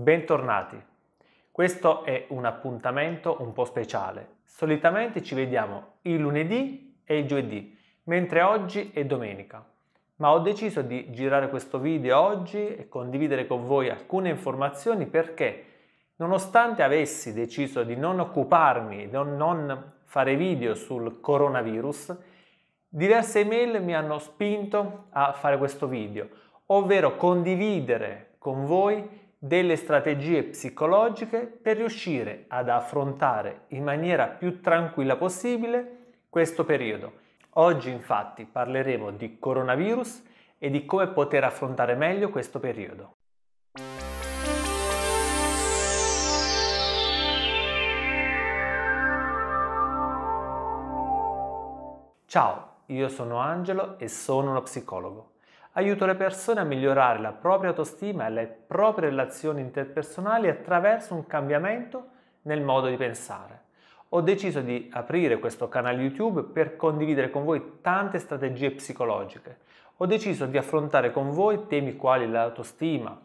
Bentornati! Questo è un appuntamento un po' speciale. Solitamente ci vediamo il lunedì e il giovedì, mentre oggi è domenica. Ma ho deciso di girare questo video oggi e condividere con voi alcune informazioni perché nonostante avessi deciso di non occuparmi, di non fare video sul coronavirus, diverse email mi hanno spinto a fare questo video, ovvero condividere con voi delle strategie psicologiche per riuscire ad affrontare in maniera più tranquilla possibile questo periodo. Oggi infatti parleremo di coronavirus e di come poter affrontare meglio questo periodo. Ciao, io sono Angelo e sono uno psicologo aiuto le persone a migliorare la propria autostima e le proprie relazioni interpersonali attraverso un cambiamento nel modo di pensare. Ho deciso di aprire questo canale YouTube per condividere con voi tante strategie psicologiche. Ho deciso di affrontare con voi temi quali l'autostima,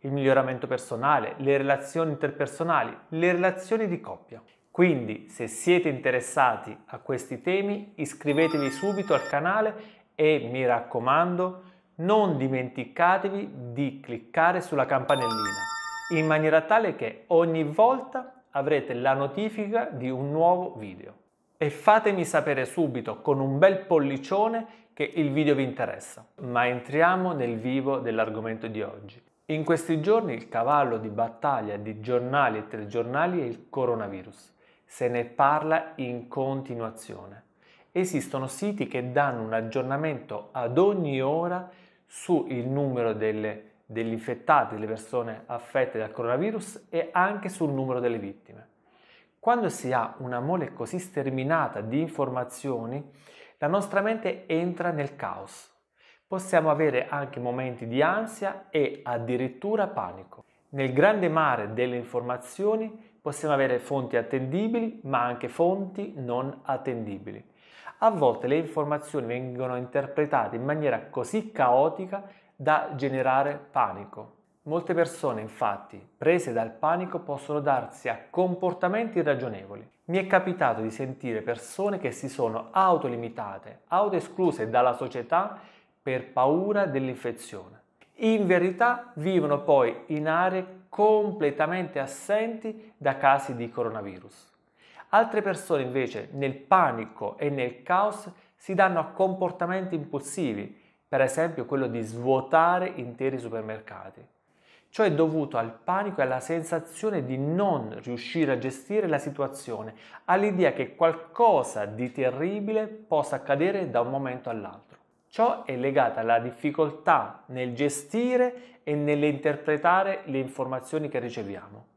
il miglioramento personale, le relazioni interpersonali, le relazioni di coppia. Quindi, se siete interessati a questi temi, iscrivetevi subito al canale e mi raccomando, non dimenticatevi di cliccare sulla campanellina in maniera tale che ogni volta avrete la notifica di un nuovo video. E fatemi sapere subito con un bel pollicione che il video vi interessa. Ma entriamo nel vivo dell'argomento di oggi. In questi giorni il cavallo di battaglia di giornali e telegiornali è il coronavirus. Se ne parla in continuazione. Esistono siti che danno un aggiornamento ad ogni ora sul numero delle, degli infettati, delle persone affette dal coronavirus e anche sul numero delle vittime. Quando si ha una mole così sterminata di informazioni, la nostra mente entra nel caos. Possiamo avere anche momenti di ansia e addirittura panico. Nel grande mare delle informazioni possiamo avere fonti attendibili, ma anche fonti non attendibili a volte le informazioni vengono interpretate in maniera così caotica da generare panico. Molte persone, infatti, prese dal panico possono darsi a comportamenti irragionevoli. Mi è capitato di sentire persone che si sono autolimitate, autoescluse dalla società per paura dell'infezione. In verità vivono poi in aree completamente assenti da casi di coronavirus. Altre persone invece nel panico e nel caos si danno a comportamenti impulsivi, per esempio quello di svuotare interi supermercati. Ciò è dovuto al panico e alla sensazione di non riuscire a gestire la situazione, all'idea che qualcosa di terribile possa accadere da un momento all'altro. Ciò è legato alla difficoltà nel gestire e nell'interpretare le informazioni che riceviamo.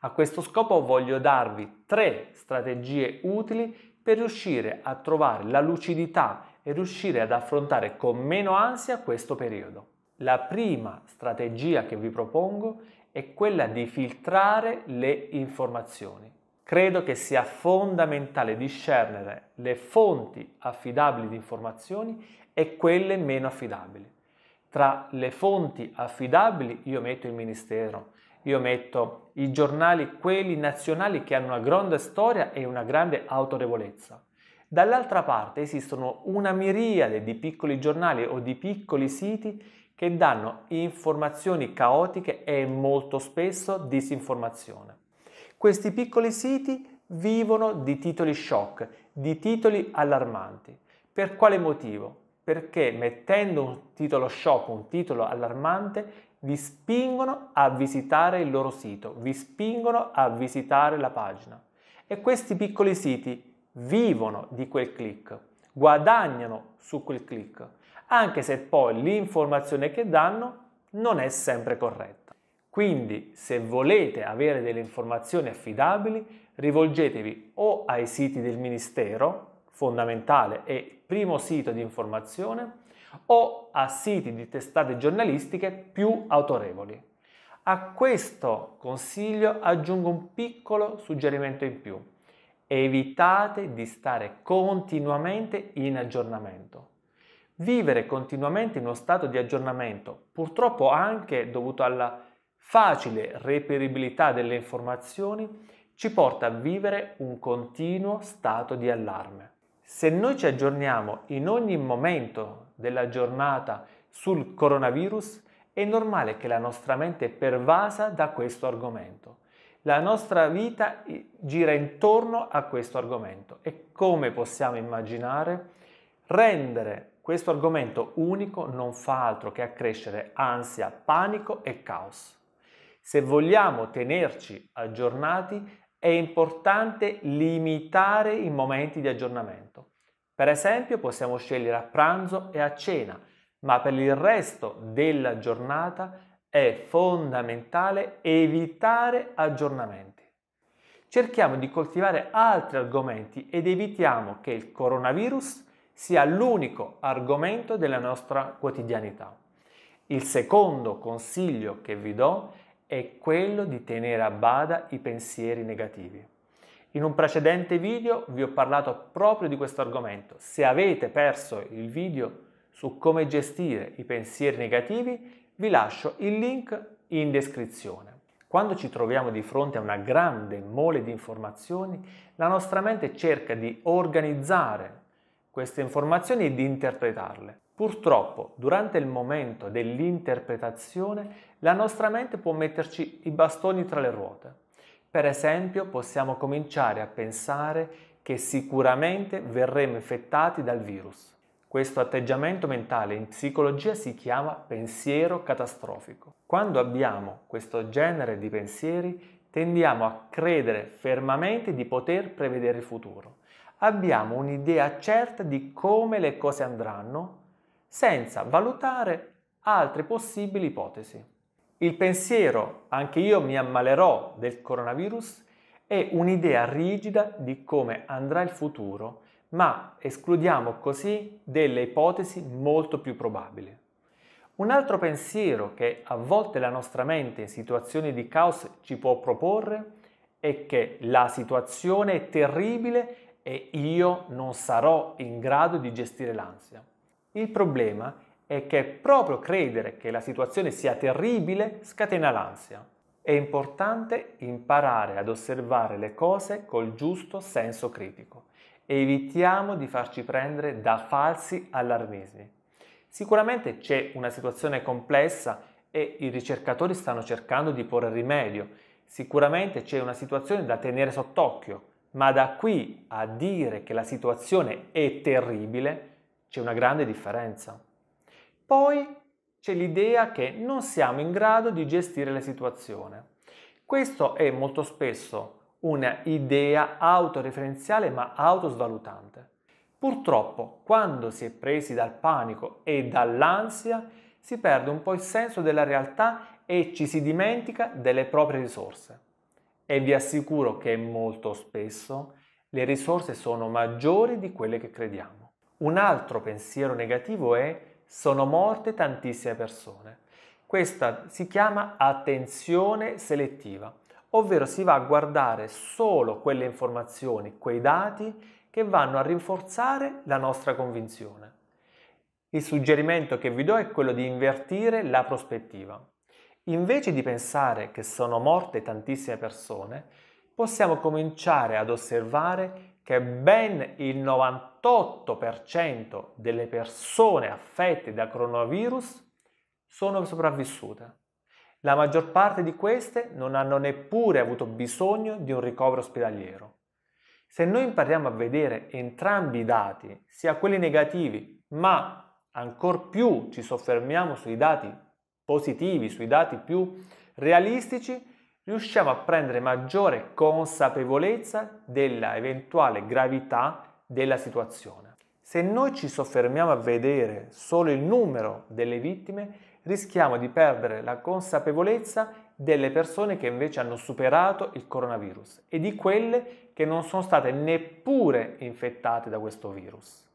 A questo scopo voglio darvi tre strategie utili per riuscire a trovare la lucidità e riuscire ad affrontare con meno ansia questo periodo. La prima strategia che vi propongo è quella di filtrare le informazioni. Credo che sia fondamentale discernere le fonti affidabili di informazioni e quelle meno affidabili. Tra le fonti affidabili io metto il ministero, io metto i giornali, quelli nazionali che hanno una grande storia e una grande autorevolezza. Dall'altra parte esistono una miriade di piccoli giornali o di piccoli siti che danno informazioni caotiche e molto spesso disinformazione. Questi piccoli siti vivono di titoli shock, di titoli allarmanti. Per quale motivo? Perché mettendo un titolo shock, un titolo allarmante, vi spingono a visitare il loro sito, vi spingono a visitare la pagina. E questi piccoli siti vivono di quel click, guadagnano su quel click, anche se poi l'informazione che danno non è sempre corretta. Quindi se volete avere delle informazioni affidabili, rivolgetevi o ai siti del Ministero, fondamentale e primo sito di informazione, o a siti di testate giornalistiche più autorevoli. A questo consiglio aggiungo un piccolo suggerimento in più. Evitate di stare continuamente in aggiornamento. Vivere continuamente in uno stato di aggiornamento, purtroppo anche dovuto alla facile reperibilità delle informazioni, ci porta a vivere un continuo stato di allarme. Se noi ci aggiorniamo in ogni momento della giornata sul coronavirus, è normale che la nostra mente è pervasa da questo argomento. La nostra vita gira intorno a questo argomento e come possiamo immaginare, rendere questo argomento unico non fa altro che accrescere ansia, panico e caos. Se vogliamo tenerci aggiornati, è importante limitare i momenti di aggiornamento. Per esempio possiamo scegliere a pranzo e a cena, ma per il resto della giornata è fondamentale evitare aggiornamenti. Cerchiamo di coltivare altri argomenti ed evitiamo che il coronavirus sia l'unico argomento della nostra quotidianità. Il secondo consiglio che vi do è è quello di tenere a bada i pensieri negativi. In un precedente video vi ho parlato proprio di questo argomento. Se avete perso il video su come gestire i pensieri negativi, vi lascio il link in descrizione. Quando ci troviamo di fronte a una grande mole di informazioni, la nostra mente cerca di organizzare queste informazioni e di interpretarle. Purtroppo, durante il momento dell'interpretazione, la nostra mente può metterci i bastoni tra le ruote. Per esempio, possiamo cominciare a pensare che sicuramente verremo infettati dal virus. Questo atteggiamento mentale in psicologia si chiama pensiero catastrofico. Quando abbiamo questo genere di pensieri, tendiamo a credere fermamente di poter prevedere il futuro. Abbiamo un'idea certa di come le cose andranno senza valutare altre possibili ipotesi. Il pensiero anche io mi ammalerò del coronavirus è un'idea rigida di come andrà il futuro, ma escludiamo così delle ipotesi molto più probabili. Un altro pensiero che a volte la nostra mente in situazioni di caos ci può proporre è che la situazione è terribile e io non sarò in grado di gestire l'ansia. Il problema è che proprio credere che la situazione sia terribile scatena l'ansia. È importante imparare ad osservare le cose col giusto senso critico. Evitiamo di farci prendere da falsi allarmismi. Sicuramente c'è una situazione complessa e i ricercatori stanno cercando di porre rimedio. Sicuramente c'è una situazione da tenere sott'occhio, ma da qui a dire che la situazione è terribile, c'è una grande differenza. Poi c'è l'idea che non siamo in grado di gestire la situazione. Questo è molto spesso un'idea autoreferenziale ma autosvalutante. Purtroppo, quando si è presi dal panico e dall'ansia, si perde un po' il senso della realtà e ci si dimentica delle proprie risorse. E vi assicuro che molto spesso le risorse sono maggiori di quelle che crediamo. Un altro pensiero negativo è sono morte tantissime persone. Questa si chiama attenzione selettiva, ovvero si va a guardare solo quelle informazioni, quei dati che vanno a rinforzare la nostra convinzione. Il suggerimento che vi do è quello di invertire la prospettiva. Invece di pensare che sono morte tantissime persone, possiamo cominciare ad osservare che ben il 98% delle persone affette da coronavirus sono sopravvissute. La maggior parte di queste non hanno neppure avuto bisogno di un ricovero ospedaliero. Se noi impariamo a vedere entrambi i dati, sia quelli negativi, ma ancor più ci soffermiamo sui dati positivi, sui dati più realistici, riusciamo a prendere maggiore consapevolezza della eventuale gravità della situazione. Se noi ci soffermiamo a vedere solo il numero delle vittime, rischiamo di perdere la consapevolezza delle persone che invece hanno superato il coronavirus e di quelle che non sono state neppure infettate da questo virus.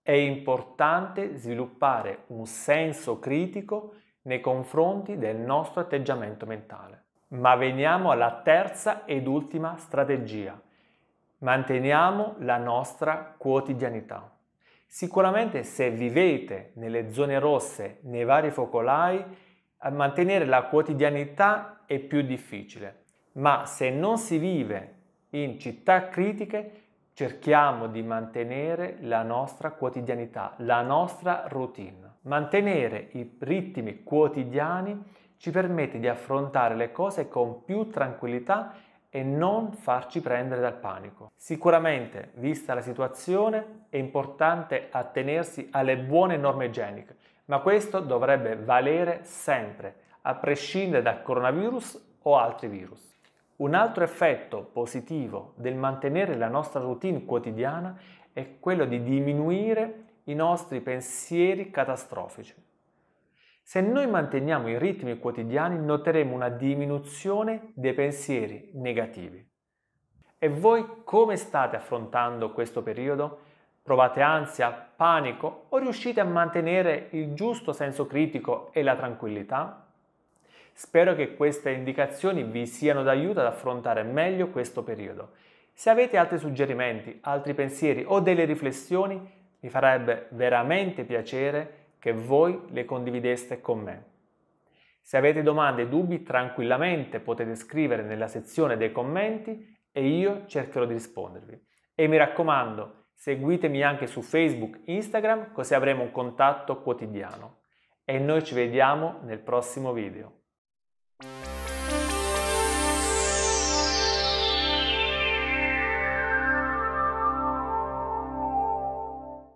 È importante sviluppare un senso critico nei confronti del nostro atteggiamento mentale. Ma veniamo alla terza ed ultima strategia. Manteniamo la nostra quotidianità. Sicuramente se vivete nelle zone rosse, nei vari focolai, eh, mantenere la quotidianità è più difficile. Ma se non si vive in città critiche, cerchiamo di mantenere la nostra quotidianità, la nostra routine. Mantenere i ritmi quotidiani ci permette di affrontare le cose con più tranquillità e non farci prendere dal panico. Sicuramente, vista la situazione, è importante attenersi alle buone norme igieniche, ma questo dovrebbe valere sempre, a prescindere dal coronavirus o altri virus. Un altro effetto positivo del mantenere la nostra routine quotidiana è quello di diminuire i nostri pensieri catastrofici. Se noi manteniamo i ritmi quotidiani noteremo una diminuzione dei pensieri negativi. E voi come state affrontando questo periodo? Provate ansia, panico o riuscite a mantenere il giusto senso critico e la tranquillità? Spero che queste indicazioni vi siano d'aiuto ad affrontare meglio questo periodo. Se avete altri suggerimenti, altri pensieri o delle riflessioni, mi farebbe veramente piacere che voi le condivideste con me. Se avete domande e dubbi, tranquillamente potete scrivere nella sezione dei commenti e io cercherò di rispondervi. E mi raccomando, seguitemi anche su Facebook, e Instagram, così avremo un contatto quotidiano. E noi ci vediamo nel prossimo video.